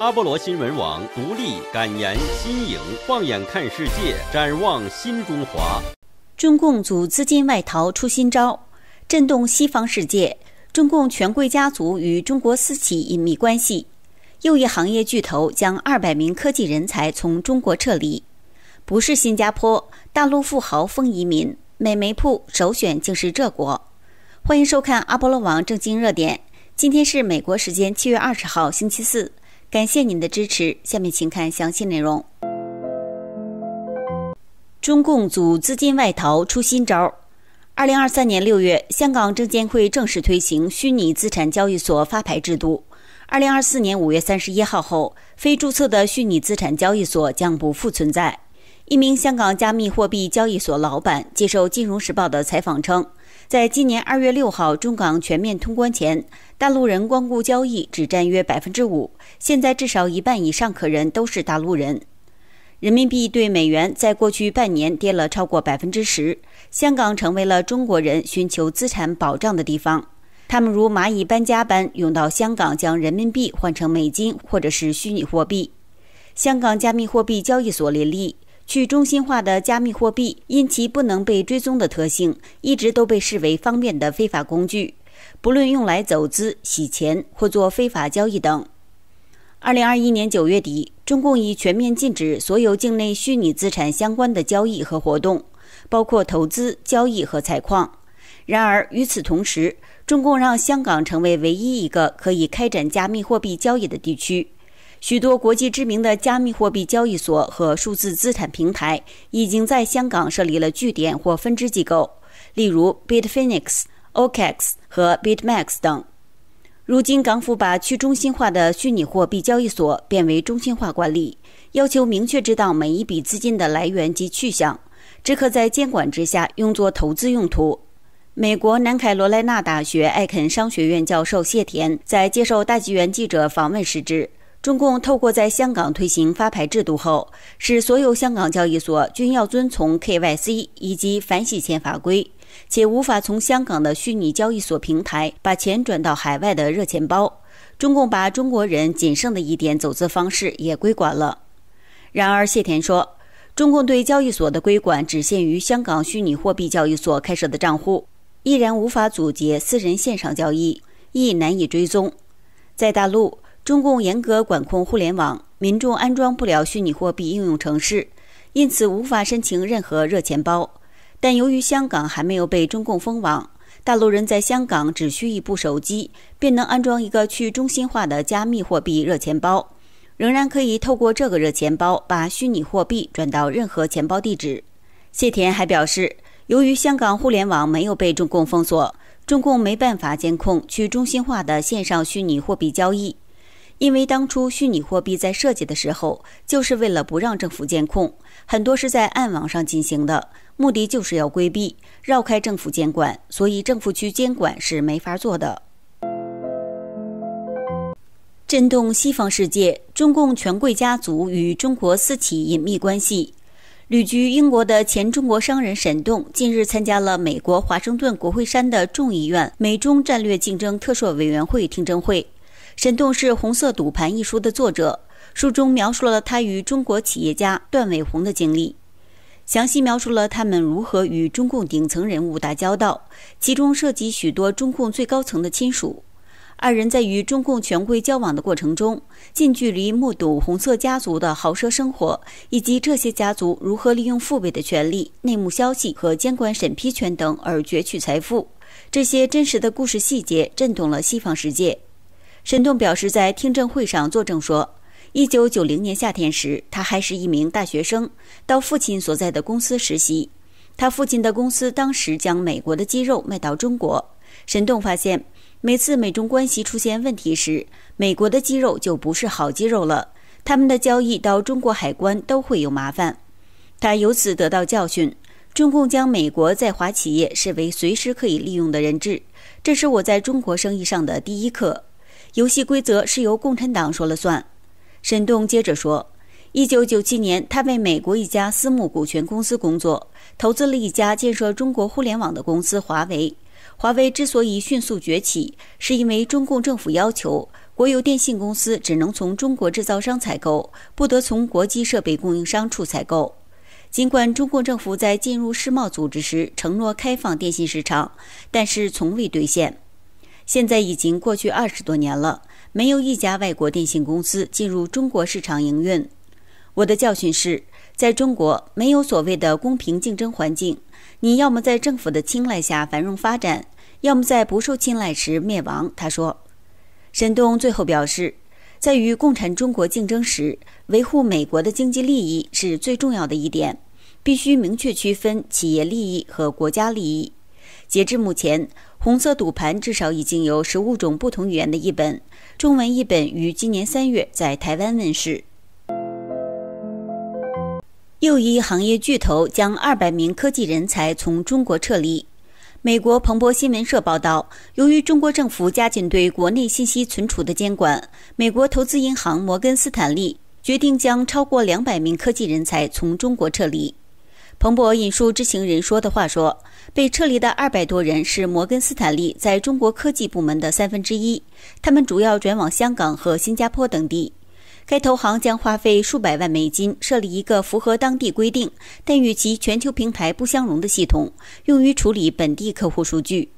阿波罗新闻网独立感言，新颖放眼看世界，展望新中华。中共组资金外逃出新招，震动西方世界。中共权贵家族与中国私企隐秘关系。又一行业巨头将二百名科技人才从中国撤离，不是新加坡，大陆富豪封移民，美媒曝首选竟是这国。欢迎收看阿波罗网正经热点。今天是美国时间七月二十号，星期四。感谢您的支持，下面请看详细内容。中共组资金外逃出新招。二零二三年六月，香港证监会正式推行虚拟资产交易所发牌制度。二零二四年五月三十一号后，非注册的虚拟资产交易所将不复存在。一名香港加密货币交易所老板接受《金融时报》的采访称，在今年二月六号中港全面通关前，大陆人光顾交易只占约百分之五。现在至少一半以上客人都是大陆人。人民币对美元在过去半年跌了超过百分之十，香港成为了中国人寻求资产保障的地方。他们如蚂蚁搬家般涌到香港，将人民币换成美金或者是虚拟货币。香港加密货币交易所林立。去中心化的加密货币因其不能被追踪的特性，一直都被视为方便的非法工具，不论用来走私、洗钱或做非法交易等。二零二一年九月底，中共已全面禁止所有境内虚拟资产相关的交易和活动，包括投资、交易和采矿。然而，与此同时，中共让香港成为唯一一个可以开展加密货币交易的地区。许多国际知名的加密货币交易所和数字资产平台已经在香港设立了据点或分支机构，例如 Bitfinex、OKX 和 Bitmax 等。如今，港府把去中心化的虚拟货币交易所变为中心化管理，要求明确知道每一笔资金的来源及去向，只可在监管之下用作投资用途。美国南卡罗莱纳大学艾肯商学院教授谢田在接受大纪元记者访问时指中共透过在香港推行发牌制度后，使所有香港交易所均要遵从 KYC 以及反洗钱法规，且无法从香港的虚拟交易所平台把钱转到海外的热钱包。中共把中国人仅剩的一点走资方式也归管了。然而，谢田说，中共对交易所的归管只限于香港虚拟货币交易所开设的账户，依然无法阻截私人线上交易，亦难以追踪。在大陆。中共严格管控互联网，民众安装不了虚拟货币应用程式，因此无法申请任何热钱包。但由于香港还没有被中共封网，大陆人在香港只需一部手机，便能安装一个去中心化的加密货币热钱包，仍然可以透过这个热钱包把虚拟货币转到任何钱包地址。谢田还表示，由于香港互联网没有被中共封锁，中共没办法监控去中心化的线上虚拟货币交易。因为当初虚拟货币在设计的时候，就是为了不让政府监控，很多是在暗网上进行的，目的就是要规避、绕开政府监管，所以政府区监管是没法做的。震动西方世界，中共权贵家族与中国私企隐秘关系。旅居英国的前中国商人沈栋近日参加了美国华盛顿国会山的众议院美中战略竞争特设委员会听证会。沈栋是《红色赌盘》一书的作者，书中描述了他与中国企业家段伟宏的经历，详细描述了他们如何与中共顶层人物打交道，其中涉及许多中共最高层的亲属。二人在与中共权贵交往的过程中，近距离目睹红色家族的豪奢生活，以及这些家族如何利用父辈的权利、内幕消息和监管审批权等而攫取财富。这些真实的故事细节震动了西方世界。沈栋表示，在听证会上作证说，一九九零年夏天时，他还是一名大学生，到父亲所在的公司实习。他父亲的公司当时将美国的鸡肉卖到中国。沈栋发现，每次美中关系出现问题时，美国的鸡肉就不是好鸡肉了，他们的交易到中国海关都会有麻烦。他由此得到教训：，中共将美国在华企业视为随时可以利用的人质。这是我在中国生意上的第一课。游戏规则是由共产党说了算。沈栋接着说：“一九九七年，他为美国一家私募股权公司工作，投资了一家建设中国互联网的公司——华为。华为之所以迅速崛起，是因为中共政府要求国有电信公司只能从中国制造商采购，不得从国际设备供应商处采购。尽管中共政府在进入世贸组织时承诺开放电信市场，但是从未兑现。”现在已经过去二十多年了，没有一家外国电信公司进入中国市场营运。我的教训是，在中国没有所谓的公平竞争环境，你要么在政府的青睐下繁荣发展，要么在不受青睐时灭亡。他说，申东最后表示，在与共产中国竞争时，维护美国的经济利益是最重要的一点，必须明确区分企业利益和国家利益。截至目前。红色赌盘至少已经有十五种不同语言的译本，中文译本于今年三月在台湾问世。又一行业巨头将二百名科技人才从中国撤离。美国彭博新闻社报道，由于中国政府加紧对国内信息存储的监管，美国投资银行摩根斯坦利决定将超过两百名科技人才从中国撤离。彭博引述知情人说的话说，被撤离的二百多人是摩根斯坦利在中国科技部门的三分之一，他们主要转往香港和新加坡等地。该投行将花费数百万美金设立一个符合当地规定但与其全球平台不相容的系统，用于处理本地客户数据。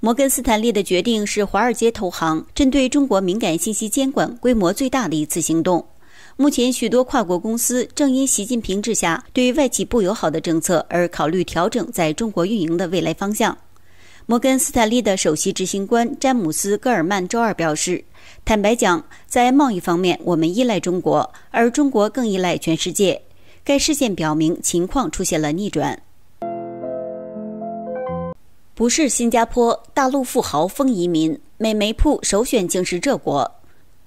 摩根斯坦利的决定是华尔街投行针对中国敏感信息监管规模最大的一次行动。目前，许多跨国公司正因习近平治下对外企不友好的政策而考虑调整在中国运营的未来方向。摩根斯坦利的首席执行官詹姆斯·戈尔曼周二表示：“坦白讲，在贸易方面，我们依赖中国，而中国更依赖全世界。该事件表明，情况出现了逆转。”不是新加坡，大陆富豪封移民，美媒曝首选竟是这国。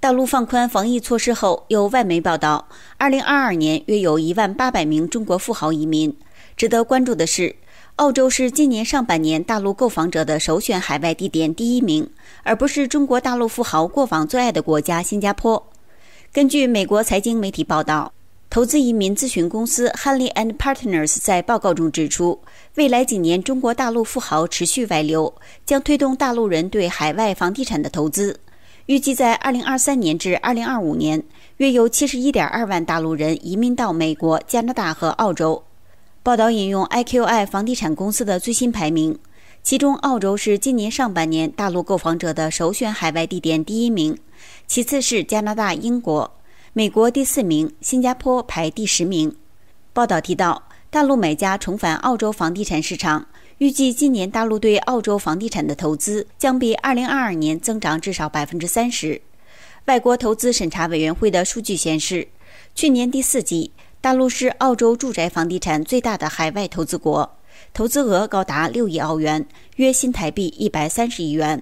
大陆放宽防疫措施后，有外媒报道，2022年约有一万八百名中国富豪移民。值得关注的是，澳洲是今年上半年大陆购房者的首选海外地点第一名，而不是中国大陆富豪购房最爱的国家新加坡。根据美国财经媒体报道，投资移民咨询公司 h n l e y and Partners 在报告中指出，未来几年中国大陆富豪持续外流，将推动大陆人对海外房地产的投资。预计在2023年至2025年，约有71.2万大陆人移民到美国、加拿大和澳洲。报道引用 IQI 房地产公司的最新排名，其中澳洲是今年上半年大陆购房者的首选海外地点第一名，其次是加拿大、英国、美国第四名，新加坡排第十名。报道提到，大陆买家重返澳洲房地产市场。预计今年大陆对澳洲房地产的投资将比2022年增长至少百分之三十。外国投资审查委员会的数据显示，去年第四季，大陆是澳洲住宅房地产最大的海外投资国，投资额高达六亿澳元，约新台币一百三十亿元。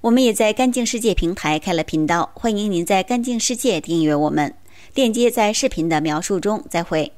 我们也在“干净世界”平台开了频道，欢迎您在“干净世界”订阅我们，链接在视频的描述中。再会。